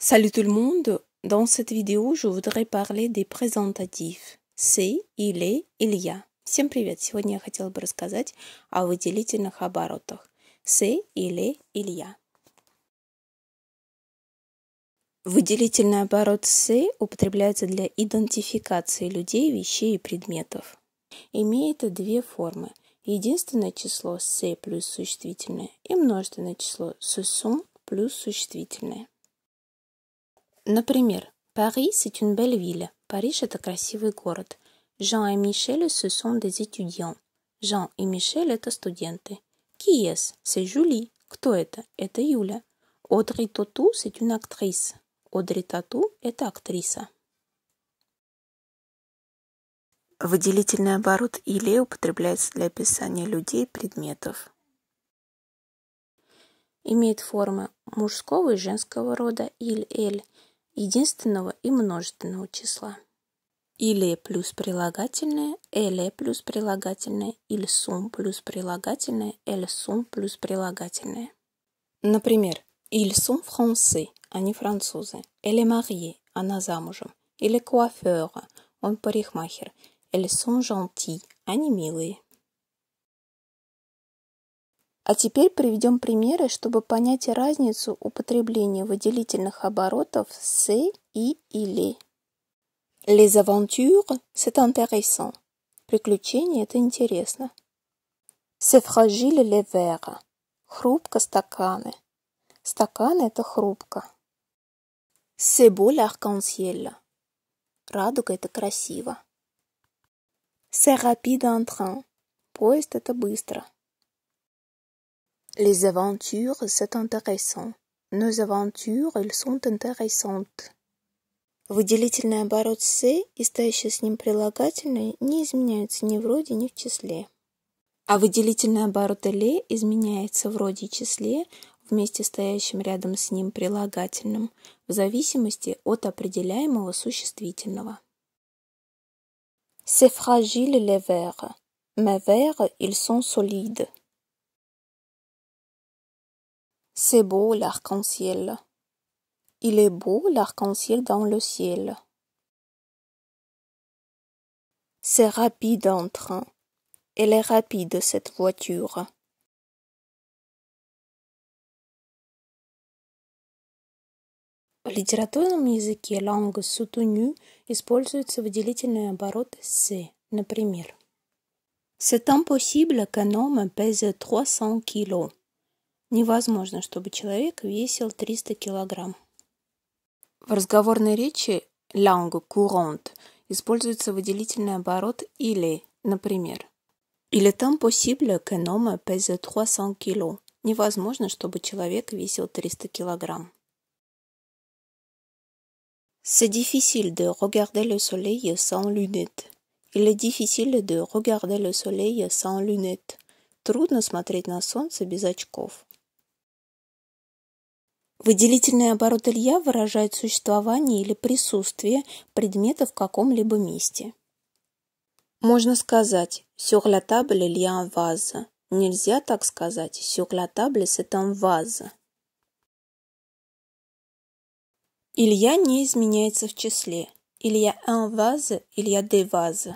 Salut tout le monde! Dans cette vidéo, je voudrais parler des présentatifs «c'est», «il est», «il y a». Всем привет! Сегодня я хотела бы рассказать о выделительных оборотах се, «il илья. «il Выделительный оборот се употребляется для идентификации людей, вещей и предметов. Имеет две формы. Единственное число се плюс существительное и множественное число сусум плюс существительное. Например, Paris, c'est une belle ville. Париж – это красивый город. Jean et Michel, ce sont des étudiants. Jean и Мишель – это студенты. Qui est? C'est Julie. Кто это? Это Юля. Одри Тоту – c'est une actrice. Одри Тату – это актриса. Выделительный оборот «или» употребляется для описания людей, предметов. Имеет формы мужского и женского рода «иль», «эль», единственного и множественного числа. Или плюс прилагательное, или плюс прилагательное, или сум плюс прилагательное, или сум плюс прилагательное. Например, ils sont français, они а французы, elle est mariée, она замужем, или coiffeur, он парикмахер, elles sont gentilles, они милые. А теперь приведем примеры, чтобы понять разницу употребления выделительных оборотов с и «или». Les aventures, c'est intéressant. Приключения – это интересно. C'est fragile les verres. Хрупко стаканы. Стаканы – это хрупко. C'est beau l'arc-en-ciel. Радуга – это красиво. C'est rapide en train. Поезд – это быстро. Les aventures, c'est intéressant. Nos авантюры, elles sont intéressantes. Выделительный оборот «с» и стоящее с ним прилагательное не изменяются ни в роде, ни в числе. А выделительный оборот «ле» изменяется в роде и числе вместе стоящим рядом с ним прилагательным в зависимости от определяемого существительного. C'est fragile les vers. Mes vers, ils sont solides. C'est beau l'arc-en-ciel. Il est beau l'arc-en-ciel dans le ciel. C'est rapide en train. Elle est rapide cette voiture. В литературном языке langue soutenue используется выделительный оборот «c'est», например. C'est impossible qu'un homme pèse 300 kilos. Невозможно, чтобы человек весил 300 килограмм. В разговорной речи langue courante используется выделительный оборот «или», например. «Il est impossible qu'un homme pèse 300 kilos». Невозможно, чтобы человек весил 300 килограмм. C'est difficile de regarder le soleil sans lunettes. Il est difficile de regarder le soleil sans lunettes. Трудно смотреть на солнце без очков. Выделительный оборот Илья выражает существование или присутствие предмета в каком-либо месте. Можно сказать «sur la table il y a un vase». Нельзя так сказать «sur la table c'est un vase». Илья не изменяется в числе. Илья un vase, Илья des vases.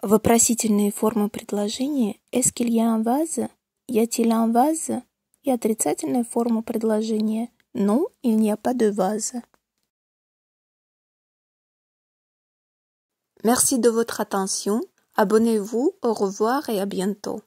Вопросительные формы предложения «est-ce qu'il y a un vase?» «y a-t-il un vase?» и отрицательная форма предложения «Non, il n'y a pas de vase». Merci de votre attention. Abonnez-vous, au revoir et à bientôt.